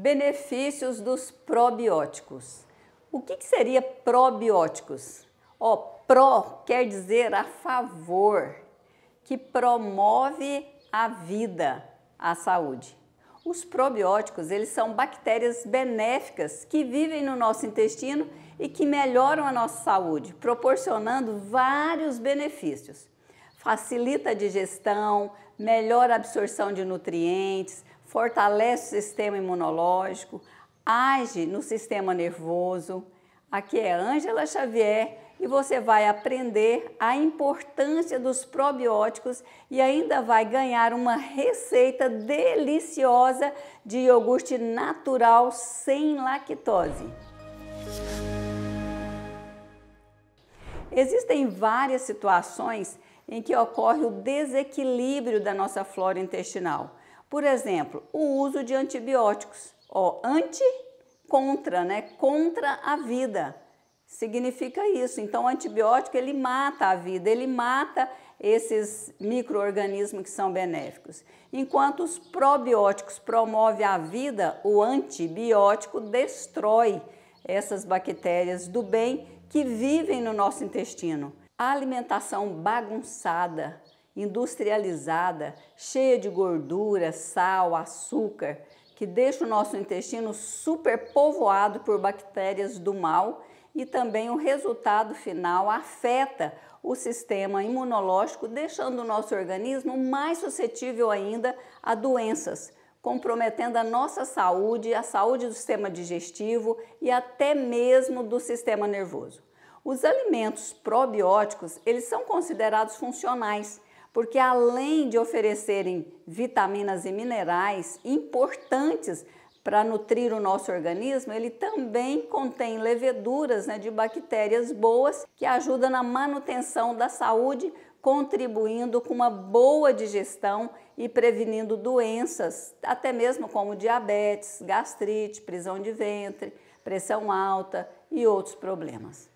Benefícios dos probióticos. O que, que seria probióticos? Ó, pró pro quer dizer a favor, que promove a vida, a saúde. Os probióticos, eles são bactérias benéficas que vivem no nosso intestino e que melhoram a nossa saúde, proporcionando vários benefícios. Facilita a digestão, melhora a absorção de nutrientes, fortalece o sistema imunológico, age no sistema nervoso. Aqui é Ângela Xavier e você vai aprender a importância dos probióticos e ainda vai ganhar uma receita deliciosa de iogurte natural sem lactose. Existem várias situações em que ocorre o desequilíbrio da nossa flora intestinal. Por exemplo, o uso de antibióticos. Ó, anti contra, né? Contra a vida. Significa isso. Então, o antibiótico ele mata a vida, ele mata esses microorganismos que são benéficos. Enquanto os probióticos promovem a vida, o antibiótico destrói essas bactérias do bem que vivem no nosso intestino. A alimentação bagunçada, industrializada, cheia de gordura, sal, açúcar, que deixa o nosso intestino superpovoado por bactérias do mal e também o resultado final afeta o sistema imunológico, deixando o nosso organismo mais suscetível ainda a doenças, comprometendo a nossa saúde, a saúde do sistema digestivo e até mesmo do sistema nervoso. Os alimentos probióticos, eles são considerados funcionais porque além de oferecerem vitaminas e minerais importantes para nutrir o nosso organismo, ele também contém leveduras né, de bactérias boas que ajudam na manutenção da saúde, contribuindo com uma boa digestão e prevenindo doenças, até mesmo como diabetes, gastrite, prisão de ventre, pressão alta e outros problemas.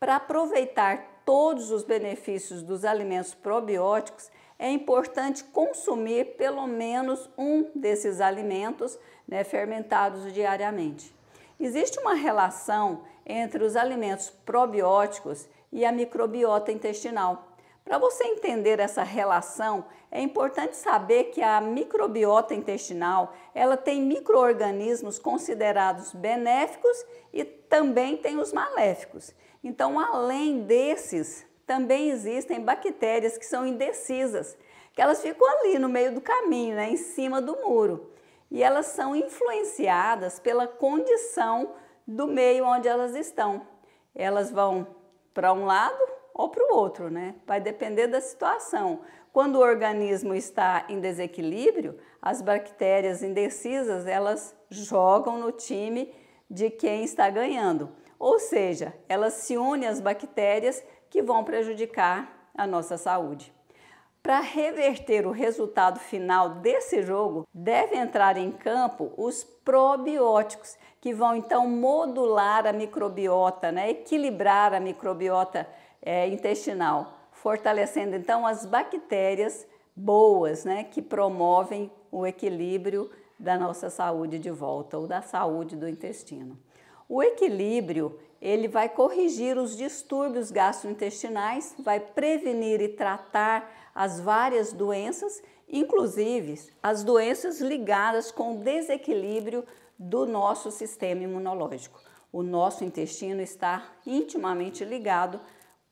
Para aproveitar todos os benefícios dos alimentos probióticos, é importante consumir pelo menos um desses alimentos né, fermentados diariamente. Existe uma relação entre os alimentos probióticos e a microbiota intestinal. Para você entender essa relação, é importante saber que a microbiota intestinal, ela tem microorganismos considerados benéficos e também tem os maléficos. Então, além desses, também existem bactérias que são indecisas, que elas ficam ali no meio do caminho, né, em cima do muro. E elas são influenciadas pela condição do meio onde elas estão. Elas vão para um lado ou para o outro, né? Vai depender da situação. Quando o organismo está em desequilíbrio, as bactérias indecisas elas jogam no time de quem está ganhando, ou seja, elas se unem às bactérias que vão prejudicar a nossa saúde. Para reverter o resultado final desse jogo, devem entrar em campo os probióticos, que vão então modular a microbiota, né? equilibrar a microbiota é, intestinal, fortalecendo então as bactérias boas, né, que promovem o equilíbrio da nossa saúde de volta ou da saúde do intestino. O equilíbrio, ele vai corrigir os distúrbios gastrointestinais, vai prevenir e tratar as várias doenças, inclusive as doenças ligadas com o desequilíbrio do nosso sistema imunológico. O nosso intestino está intimamente ligado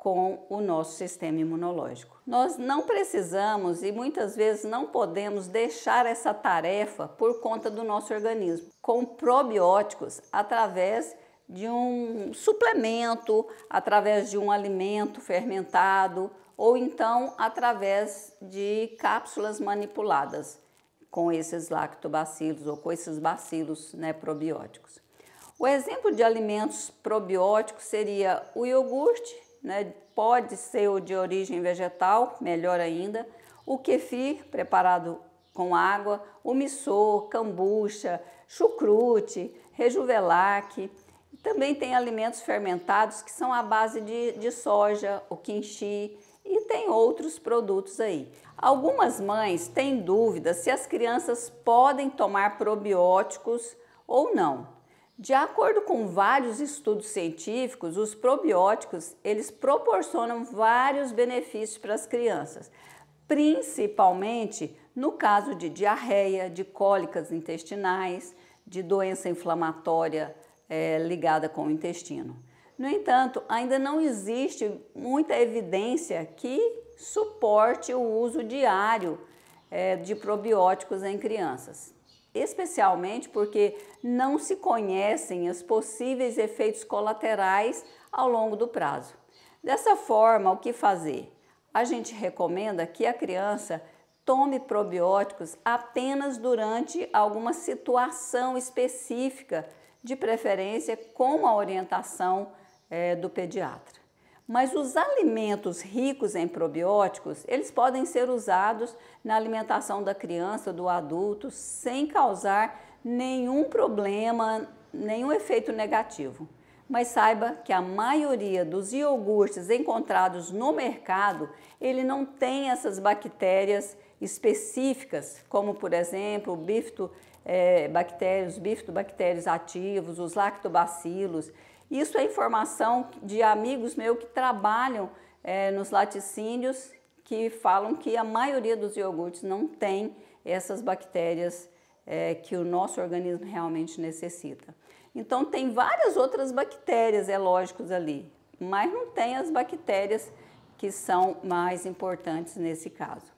com o nosso sistema imunológico. Nós não precisamos e muitas vezes não podemos deixar essa tarefa por conta do nosso organismo. Com probióticos, através de um suplemento, através de um alimento fermentado ou então através de cápsulas manipuladas com esses lactobacilos ou com esses bacilos né, probióticos. O exemplo de alimentos probióticos seria o iogurte, né, pode ser o de origem vegetal, melhor ainda, o kefir preparado com água, o missô, cambucha, chucrute, rejuvelac. Também tem alimentos fermentados que são à base de, de soja, o quinchi e tem outros produtos aí. Algumas mães têm dúvidas se as crianças podem tomar probióticos ou não. De acordo com vários estudos científicos, os probióticos, eles proporcionam vários benefícios para as crianças, principalmente no caso de diarreia, de cólicas intestinais, de doença inflamatória é, ligada com o intestino. No entanto, ainda não existe muita evidência que suporte o uso diário é, de probióticos em crianças especialmente porque não se conhecem os possíveis efeitos colaterais ao longo do prazo. Dessa forma, o que fazer? A gente recomenda que a criança tome probióticos apenas durante alguma situação específica, de preferência com a orientação é, do pediatra. Mas os alimentos ricos em probióticos, eles podem ser usados na alimentação da criança, do adulto, sem causar nenhum problema, nenhum efeito negativo. Mas saiba que a maioria dos iogurtes encontrados no mercado, ele não tem essas bactérias específicas, como por exemplo, bifto, é, bactérios, bifidobactérios ativos, os lactobacilos. Isso é informação de amigos meus que trabalham é, nos laticínios que falam que a maioria dos iogurtes não tem essas bactérias é, que o nosso organismo realmente necessita. Então tem várias outras bactérias, é lógico, ali, mas não tem as bactérias que são mais importantes nesse caso.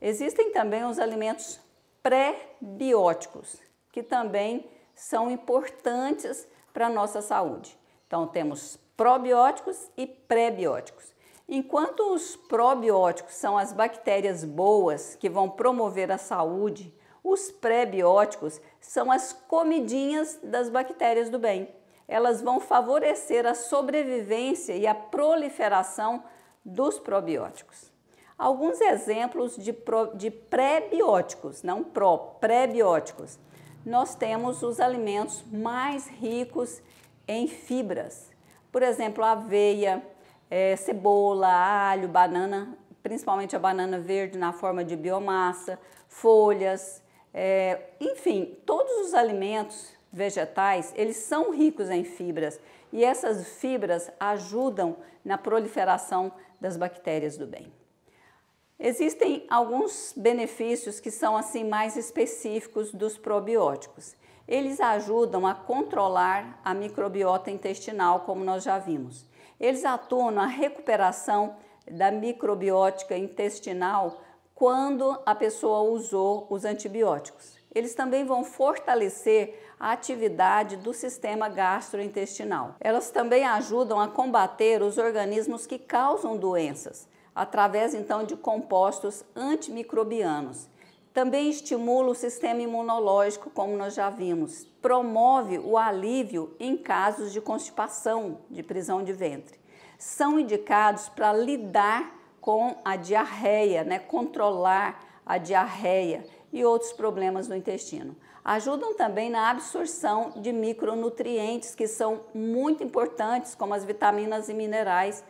Existem também os alimentos pré-bióticos, que também são importantes para a nossa saúde. Então temos probióticos e prebióticos. Enquanto os probióticos são as bactérias boas que vão promover a saúde, os prebióticos são as comidinhas das bactérias do bem. Elas vão favorecer a sobrevivência e a proliferação dos probióticos. Alguns exemplos de, pro, de prebióticos, não pró, prebióticos nós temos os alimentos mais ricos em fibras. Por exemplo, aveia, é, cebola, alho, banana, principalmente a banana verde na forma de biomassa, folhas, é, enfim, todos os alimentos vegetais, eles são ricos em fibras e essas fibras ajudam na proliferação das bactérias do bem. Existem alguns benefícios que são assim mais específicos dos probióticos. Eles ajudam a controlar a microbiota intestinal, como nós já vimos. Eles atuam na recuperação da microbiótica intestinal quando a pessoa usou os antibióticos. Eles também vão fortalecer a atividade do sistema gastrointestinal. Elas também ajudam a combater os organismos que causam doenças através então de compostos antimicrobianos. Também estimula o sistema imunológico, como nós já vimos. Promove o alívio em casos de constipação, de prisão de ventre. São indicados para lidar com a diarreia, né? controlar a diarreia e outros problemas no intestino. Ajudam também na absorção de micronutrientes que são muito importantes, como as vitaminas e minerais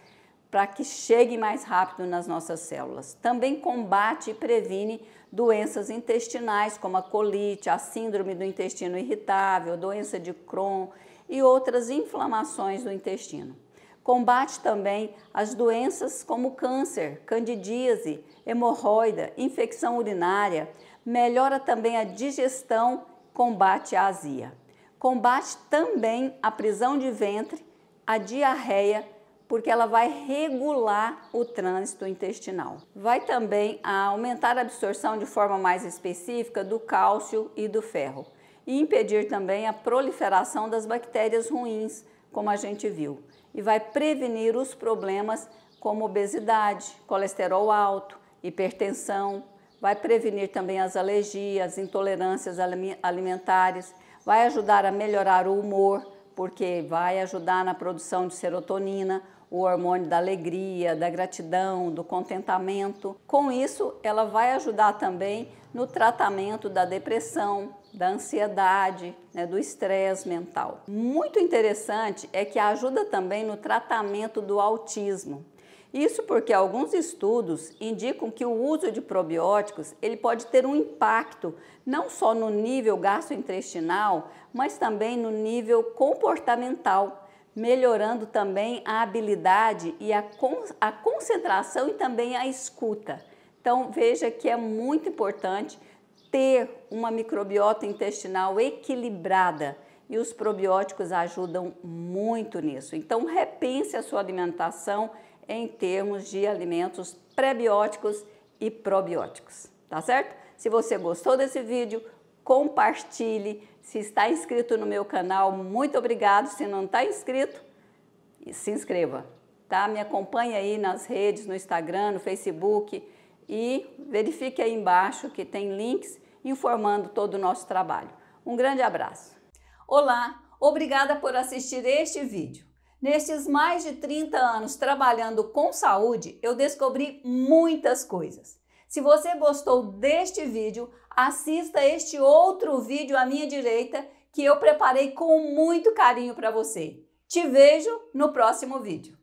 para que chegue mais rápido nas nossas células. Também combate e previne doenças intestinais, como a colite, a síndrome do intestino irritável, doença de Crohn e outras inflamações do intestino. Combate também as doenças como câncer, candidíase, hemorroida, infecção urinária. Melhora também a digestão, combate a azia. Combate também a prisão de ventre, a diarreia porque ela vai regular o trânsito intestinal. Vai também aumentar a absorção de forma mais específica do cálcio e do ferro e impedir também a proliferação das bactérias ruins, como a gente viu, e vai prevenir os problemas como obesidade, colesterol alto, hipertensão, vai prevenir também as alergias, intolerâncias alimentares, vai ajudar a melhorar o humor, porque vai ajudar na produção de serotonina, o hormônio da alegria, da gratidão, do contentamento. Com isso, ela vai ajudar também no tratamento da depressão, da ansiedade, né, do estresse mental. Muito interessante é que ajuda também no tratamento do autismo. Isso porque alguns estudos indicam que o uso de probióticos ele pode ter um impacto não só no nível gastrointestinal, mas também no nível comportamental melhorando também a habilidade e a, con a concentração e também a escuta. Então, veja que é muito importante ter uma microbiota intestinal equilibrada e os probióticos ajudam muito nisso. Então, repense a sua alimentação em termos de alimentos prebióticos e probióticos, tá certo? Se você gostou desse vídeo, compartilhe. Se está inscrito no meu canal, muito obrigado. Se não está inscrito, se inscreva, tá? Me acompanhe aí nas redes, no Instagram, no Facebook e verifique aí embaixo que tem links informando todo o nosso trabalho. Um grande abraço. Olá, obrigada por assistir este vídeo. Nestes mais de 30 anos trabalhando com saúde, eu descobri muitas coisas. Se você gostou deste vídeo, assista este outro vídeo à minha direita que eu preparei com muito carinho para você. Te vejo no próximo vídeo.